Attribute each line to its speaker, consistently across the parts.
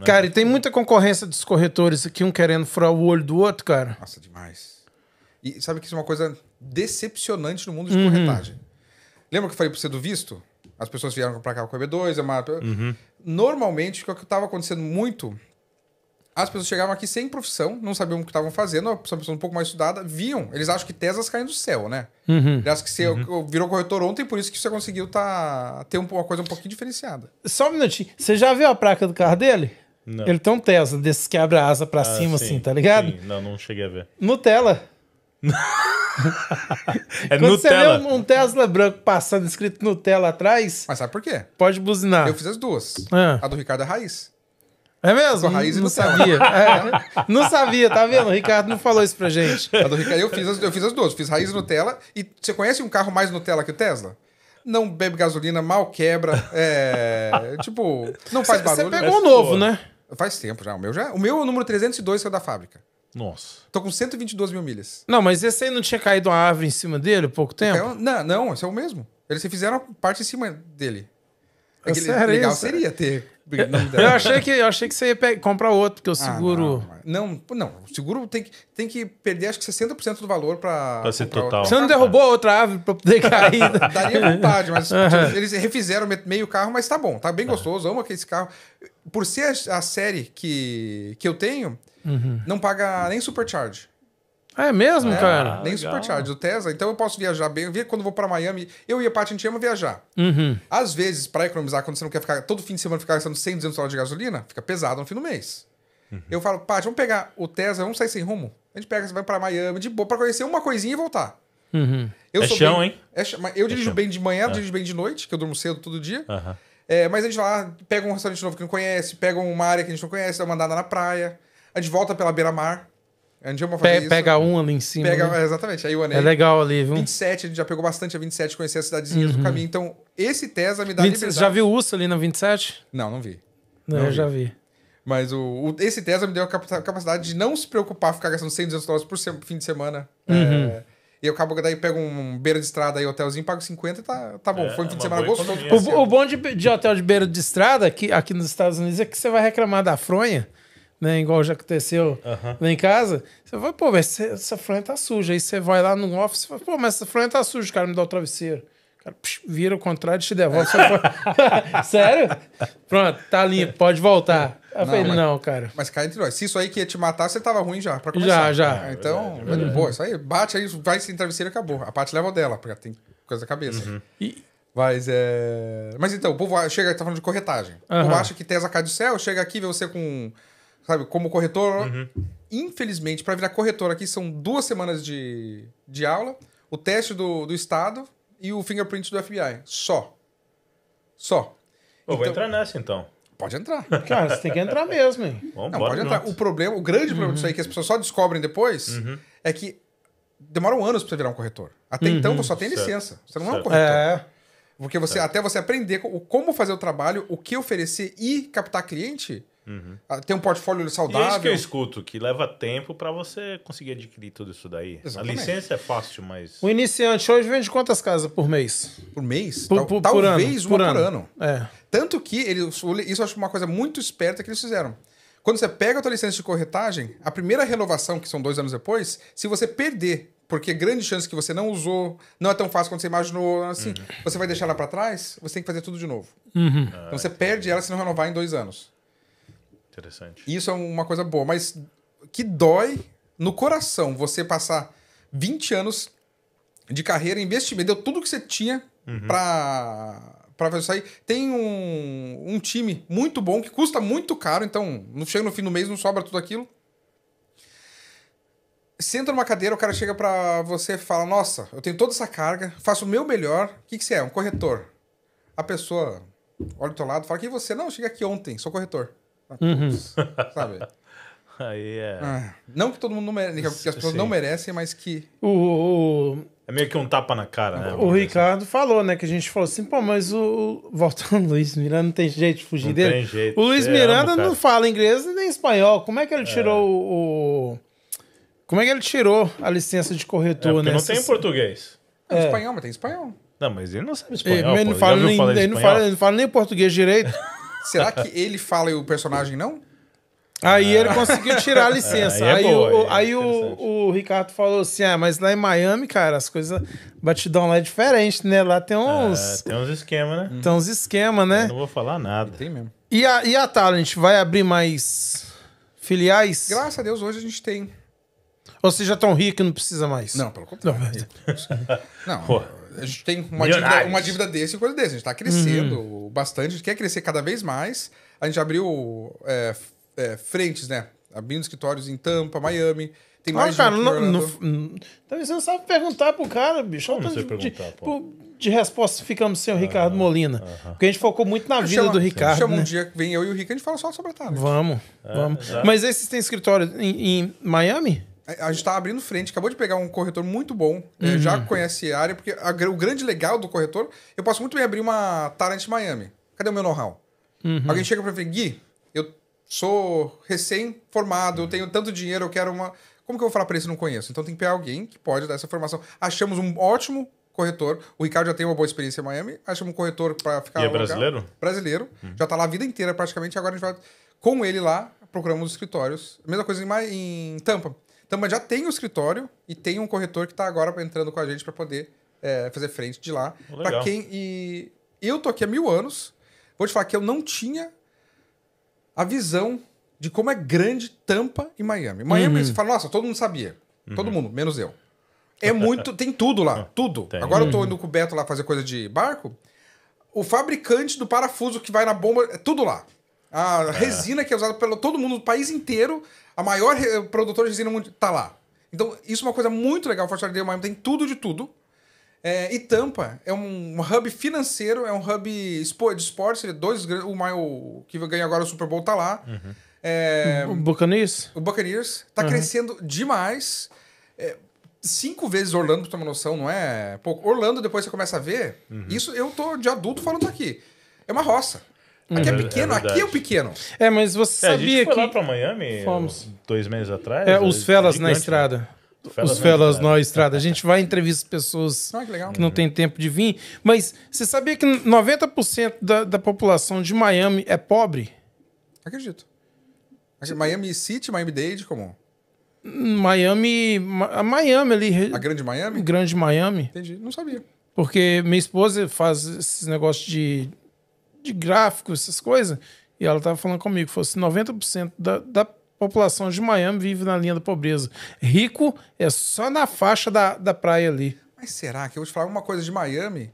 Speaker 1: Né? Cara, e
Speaker 2: tem muita concorrência dos corretores aqui, um querendo furar o olho do outro, cara.
Speaker 1: Nossa, demais. E sabe que isso é uma coisa decepcionante no mundo de uhum. corretagem. Lembra que eu falei pra você do visto? As pessoas vieram pra cá com a EB2, é uma... uhum. Normalmente, o que estava acontecendo muito as pessoas chegavam aqui sem profissão, não sabiam o que estavam fazendo, uma pessoa um pouco mais estudada, viam, eles acham que Teslas caem do céu, né? Uhum. Eles acham que você uhum. virou corretor ontem, por isso que você conseguiu tá, ter uma coisa um pouquinho diferenciada. Só um minutinho, você já viu a placa do
Speaker 2: carro dele? Não. Ele tem um Tesla desses que abre a asa pra ah, cima, sim, assim, tá ligado? Sim.
Speaker 1: Não, não cheguei a ver.
Speaker 2: Nutella.
Speaker 1: é Quando Nutella. você
Speaker 2: vê um Tesla branco passando escrito Nutella atrás. Mas sabe por quê? Pode buzinar. Eu fiz as duas. É. A do Ricardo é raiz.
Speaker 1: É mesmo? Com raiz não, e não sabia. É. não sabia, tá vendo? O Ricardo não falou isso pra gente. A do Ricardo eu fiz as, eu fiz as duas. Eu fiz raiz e Nutella. E você conhece um carro mais Nutella que o Tesla? não bebe gasolina, mal quebra, é, tipo, não faz cê, barulho. Você pegou o novo, né? Faz tempo já. O meu já. O meu é o número 302 é o da fábrica. Nossa. Tô com 122 mil milhas.
Speaker 2: Não, mas esse aí não tinha caído uma árvore em cima dele há pouco tempo? Então,
Speaker 1: não, não, esse é o mesmo. Eles fizeram parte em cima dele. É, é sério, legal isso? seria ter Eu achei que,
Speaker 2: eu achei que você ia comprar outro, porque o ah, seguro. Ah,
Speaker 1: não, não, não, o seguro tem que, tem que perder acho que 60% do valor para. Pra ser total. Você não derrubou outra árvore para poder cair. Né? Daria vontade, mas tipo, eles refizeram meio carro, mas tá bom, tá bem é. gostoso, amo aquele carro. Por ser a, a série que, que eu tenho, uhum. não paga nem supercharge. É mesmo, é, cara? Nem Legal. supercharge, o Tesla. Então eu posso viajar bem. Eu quando eu vou para Miami, eu ia para Tintiama viajar. Uhum. Às vezes, para economizar, quando você não quer ficar todo fim de semana ficar gastando 100, 200 dólares de gasolina, fica pesado no fim do mês. Uhum. Eu falo, Paty, vamos pegar o Tesla, vamos sair sem rumo? A gente pega, você vai para Miami de boa, para conhecer uma coisinha e voltar. Uhum. Eu é chão, bem, hein? É ch... Eu é dirijo bem de manhã, é. dirijo bem de noite, que eu durmo cedo todo dia. Uhum. É, mas a gente vai lá, pega um restaurante novo que não conhece, pega uma área que a gente não conhece, dá uma andada na praia, a gente volta pela beira-mar. A gente ama fazer Pe isso. Pega
Speaker 2: um ali em cima. Pega, né?
Speaker 1: Exatamente, aí o anel. É legal ali, viu? 27, a gente já pegou bastante a 27, conhecer as cidadezinhas uhum. do caminho. Então, esse Tesla me dá 20, liberdade. já
Speaker 2: viu o Urso ali na 27? Não, não vi. Não, não eu vi. já vi.
Speaker 1: Mas o, o, esse Tesla me deu a capacidade de não se preocupar, ficar gastando 100, 200 dólares por se, fim de semana. Uhum. É, e eu acabo daí pego um beira de estrada aí, hotelzinho, pago 50 e tá, tá bom. É, Foi um é fim de semana gostoso. O, o bom de, de,
Speaker 2: hotel de beira de estrada aqui, aqui nos Estados Unidos é que você vai reclamar da fronha né? Igual já aconteceu uhum. lá em casa. Você vai pô, mas essa fronha tá suja. Aí você vai lá no office e fala, pô, mas essa fronha tá suja, o cara me dá o travesseiro. cara psh, vira o contrário e te devolve. Sério? Pronto, tá limpo, pode voltar. Eu não, falei, mas, não, cara.
Speaker 1: Mas cai entre nós, se isso aí que ia te matar, você tava ruim já, pra começar. Já, já. Ah, então, é, é isso aí, bate aí, vai sem travesseiro e acabou. A parte leva o dela, porque tem coisa da cabeça. Uhum. E... Mas é. Mas então, o povo chega, tá falando de corretagem. Uhum. O povo acha que tem as do céu, chega aqui, vê você com Sabe, como corretor, uhum. infelizmente, para virar corretor aqui são duas semanas de, de aula, o teste do, do Estado e o fingerprint do FBI. Só. Só. Eu então, vou entrar nessa então. Pode entrar. Cara, você tem que entrar mesmo, hein? Vamos não, pode entrar. O problema, o grande problema uhum. disso aí, que as pessoas só descobrem depois, uhum. é que demoram anos para você virar um corretor. Até uhum. então, você só tem certo. licença. Você não certo. é um corretor. É. Porque você, até você aprender como fazer o trabalho, o que oferecer e captar cliente, Uhum. Ah, Ter um portfólio saudável. E é isso que eu
Speaker 2: escuto, que leva tempo para você conseguir adquirir tudo isso daí. Exatamente. A licença
Speaker 1: é fácil, mas.
Speaker 2: O iniciante hoje vende quantas casas por mês? Por mês? Por, por, Talvez por ano, uma por ano. ano. É.
Speaker 1: Tanto que eles, isso eu acho uma coisa muito esperta que eles fizeram. Quando você pega a tua licença de corretagem, a primeira renovação, que são dois anos depois, se você perder porque grande chance que você não usou, não é tão fácil quanto você imaginou, assim, uhum. você vai deixar ela para trás, você tem que fazer tudo de novo. Uhum. Ah, então você entendi. perde ela se não renovar em dois anos. Interessante. Isso é uma coisa boa, mas que dói no coração você passar 20 anos de carreira, investimento, deu tudo que você tinha uhum. para para fazer sair. Tem um, um time muito bom que custa muito caro, então não chega no fim do mês, não sobra tudo aquilo. Senta numa cadeira, o cara chega para você e fala: Nossa, eu tenho toda essa carga, faço o meu melhor. O que, que você é? Um corretor. A pessoa olha do teu lado fala: Quem é você? Não, cheguei aqui ontem, sou corretor
Speaker 2: pra todos,
Speaker 1: uhum. sabe? Aí é. Ah, não que todo mundo não merece, que as pessoas Sim. não merecem, mas que.
Speaker 2: O, o,
Speaker 1: É meio que um tapa na cara, né? O
Speaker 2: Ricardo assim. falou, né? Que a gente falou assim, pô, mas o. Voltando, Luiz Miranda não tem jeito de fugir não dele. Tem jeito. O Luiz Eu é, Miranda amo, não fala inglês nem espanhol. Como é que ele é. tirou o. Como é que ele tirou a licença de corretor, é, né? Não tem em português.
Speaker 1: É, é. espanhol, mas tem espanhol. Não, mas ele não sabe espanhol. Ele, ele não, fala nem, ele, não fala, ele não fala nem português direito. Será que ele fala e o personagem não?
Speaker 2: Aí ah. ele conseguiu tirar a é, licença. aí, é aí, o, é o, o, Ricardo falou assim: ah, mas lá em Miami, cara, as coisas. Batidão lá é diferente, né? Lá tem ah, uns. Ah, tem uns esquemas, né? Tem uns esquemas, né? Eu não vou falar nada. Tem mesmo. E a, e a Talent vai abrir mais filiais?
Speaker 1: Graças a Deus, hoje a gente tem.
Speaker 2: Ou seja, já rico ricos e não precisa mais? Não, pelo contrário. Não, mas...
Speaker 1: não a gente tem uma dívida, uma dívida desse e coisa desse. A gente está crescendo uhum. bastante, a gente quer crescer cada vez mais. A gente abriu é, é, frentes, né? Abrindo escritórios em Tampa, Miami. Tem mais ah, cara, não, no,
Speaker 2: no, talvez você não sabe perguntar pro cara, bicho. Como você de, pô? de resposta ficamos sem o Ricardo Molina. Ah, porque a gente focou muito na vida chama, do Ricardo. Chama né? um
Speaker 1: dia que vem eu e o Ricardo a gente fala só sobre a Tablet. Vamos, é, vamos. É, Mas esses têm escritório em, em Miami? A gente tá abrindo frente, acabou de pegar um corretor muito bom, uhum. já conhece a área, porque a, o grande legal do corretor, eu posso muito bem abrir uma Talent Miami. Cadê o meu know-how? Uhum. Alguém chega para mim, Gui, eu sou recém-formado, eu tenho tanto dinheiro, eu quero uma. Como que eu vou falar pra isso? Eu não conheço. Então tem que pegar alguém que pode dar essa formação. Achamos um ótimo corretor. O Ricardo já tem uma boa experiência em Miami. Achamos um corretor para ficar. E é brasileiro? Brasileiro. Uhum. Já tá lá a vida inteira praticamente. Agora a gente vai com ele lá, procuramos escritórios. Mesma coisa em, em Tampa. Então, mas já tem o um escritório e tem um corretor que está agora entrando com a gente para poder é, fazer frente de lá. Para quem e eu tô aqui há mil anos. Vou te falar que eu não tinha a visão de como é grande Tampa e Miami. Miami, uhum. você fala, nossa, todo mundo sabia. Uhum. Todo mundo, menos eu. É muito, tem tudo lá, tudo. Tem. Agora eu tô uhum. indo com o Beto lá fazer coisa de barco. O fabricante do parafuso que vai na bomba, é tudo lá. A é. resina que é usada pelo todo mundo, no país inteiro, a maior produtora de resina mundial tá lá. Então, isso é uma coisa muito legal. Fort Lauderdale Miami tem tudo de tudo. É, e Tampa é um hub financeiro, é um hub de esportes. É dois, o maior que ganha agora o Super Bowl, tá lá. Uhum. É, o Buccaneers. O Buccaneers tá uhum. crescendo demais. É, cinco vezes Orlando, pra ter uma noção, não é Orlando, depois você começa a ver. Uhum. Isso eu tô de adulto falando aqui. É uma roça. Aqui é uhum. pequeno, é aqui é o pequeno. É, mas você é, sabia que... A gente foi lá pra Miami Fomos.
Speaker 2: dois meses atrás. É, é os felas na né? estrada. Felas os felas na estrada. A gente vai entrevistar pessoas ah, que, que, não tem tempo de vir. Mas você sabia que 90% da, da população de Miami é pobre?
Speaker 1: Acredito. Miami
Speaker 2: City, Miami Dade, como? Miami. A Miami ali. A Grande Miami? Grande Miami.
Speaker 1: Entendi. Não sabia.
Speaker 2: Porque minha esposa faz esses negócios de de gráficos, essas coisas. E ela estava falando comigo, fosse assim, 90% da, da população de Miami vive na linha da pobreza. Rico é só na
Speaker 1: faixa da, da praia ali. Mas será que eu vou te falar uma coisa de Miami?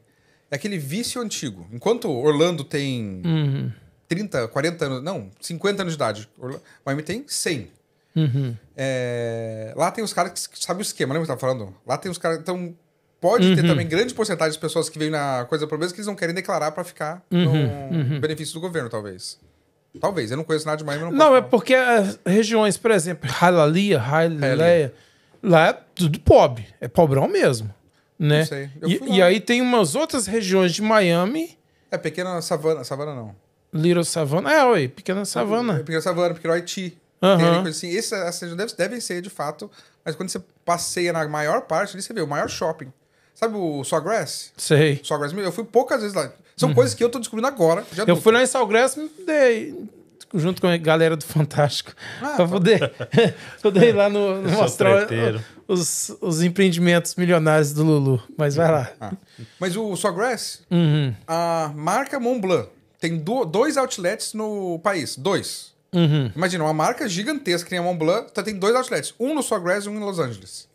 Speaker 1: É aquele vício antigo. Enquanto Orlando tem uhum. 30, 40 anos, não, 50 anos de idade, Orlando, Miami tem 100. Uhum. É, lá tem os caras que, que sabem o esquema, lembra que eu tava falando? Lá tem os caras que estão pode uhum. ter também grande porcentagem de pessoas que vêm na coisa problema que eles não querem declarar para ficar uhum. no uhum. benefício do governo, talvez. Talvez, eu não conheço nada de mas não Não,
Speaker 2: é porque as regiões, por exemplo, Halalia, hialeah lá é tudo pobre, é pobrão mesmo, né? Não sei. E, e, aí tem umas outras regiões de Miami...
Speaker 1: É, pequena savana, savana não.
Speaker 2: Little Savana, é, oi, pequena savana. É,
Speaker 1: pequena savana, pequeno Haiti. Uhum. Assim, esse, essas assim, devem deve ser, de fato, mas quando você passeia na maior parte ali, você vê o maior shopping. Sabe o Sawgrass? Sei. Sawgrass Eu fui poucas vezes lá. São uhum. coisas que eu tô descobrindo agora. eu fui lá em Sawgrass dei,
Speaker 2: junto com a galera do Fantástico. Ah, pra tá. poder, poder ir lá no, no mostrar os, os empreendimentos milionários do Lulu. Mas vai lá. Ah.
Speaker 1: Mas o Sawgrass, uhum. a marca Montblanc, tem do, dois outlets no país. Dois. Uhum. Imagina, uma marca gigantesca que tem a Montblanc, então tá, tem dois outlets. Um no Sawgrass e um em Los Angeles.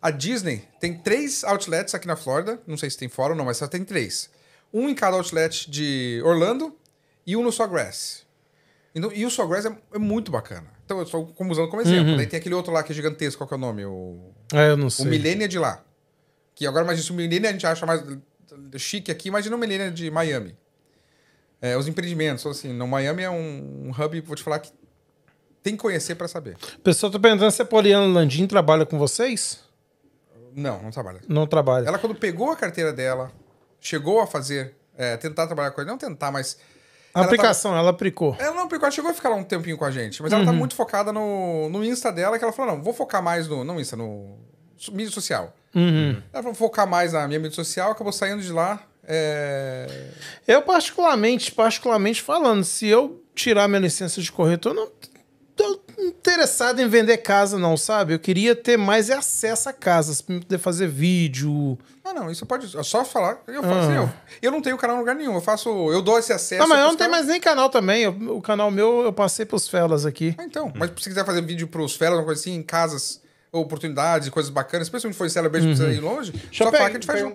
Speaker 1: A Disney tem três outlets aqui na Flórida. Não sei se tem fora ou não, mas só tem três. Um em cada outlet de Orlando e um no Sawgrass. Então, e o Sawgrass é, é muito bacana. Então, eu estou usando como exemplo. Uhum. Daí tem aquele outro lá que é gigantesco. Qual que é o nome? O... É, eu não sei. O Millennia de lá. Que agora, imagina, se o Millennia a gente acha mais chique aqui, imagina o Millennia de Miami. É, os empreendimentos, assim, no Miami é um, um hub, vou te falar que tem que conhecer para saber.
Speaker 2: Pessoal, tô perguntando se a Poliana Landim trabalha com vocês?
Speaker 1: Não, não trabalha.
Speaker 2: Não trabalha. Ela,
Speaker 1: quando pegou a carteira dela, chegou a fazer, é, tentar trabalhar com ele, não tentar, mas. A ela aplicação, ela aplicou. Ela não aplicou, ela chegou a ficar lá um tempinho com a gente, mas uhum. ela tá uhum. muito focada no, no Insta dela, que ela falou: não, vou focar mais no. Não, Insta, no. Mídia social. Uhum. Ela falou: focar mais na minha mídia social, acabou saindo de lá. É...
Speaker 2: Eu, particularmente, particularmente falando, se eu tirar minha licença de corretor, não tô interessado em vender casa, não, sabe? Eu queria ter mais acesso a casas, poder fazer vídeo. Ah,
Speaker 1: não, isso pode. É só falar. Eu faço. Ah. Eu, eu não tenho canal em lugar nenhum. Eu faço. Eu dou esse acesso. Ah, mas eu não tenho mais
Speaker 2: nem canal também. Eu, o canal meu eu passei pros
Speaker 1: Felas aqui. Ah, então. Hum. Mas se você quiser fazer vídeo pros Felas, uma coisa assim, em casas oportunidades, coisas bacanas, principalmente foi celebrante, uhum. precisa ir longe, Deixa só falar que a gente faz junto.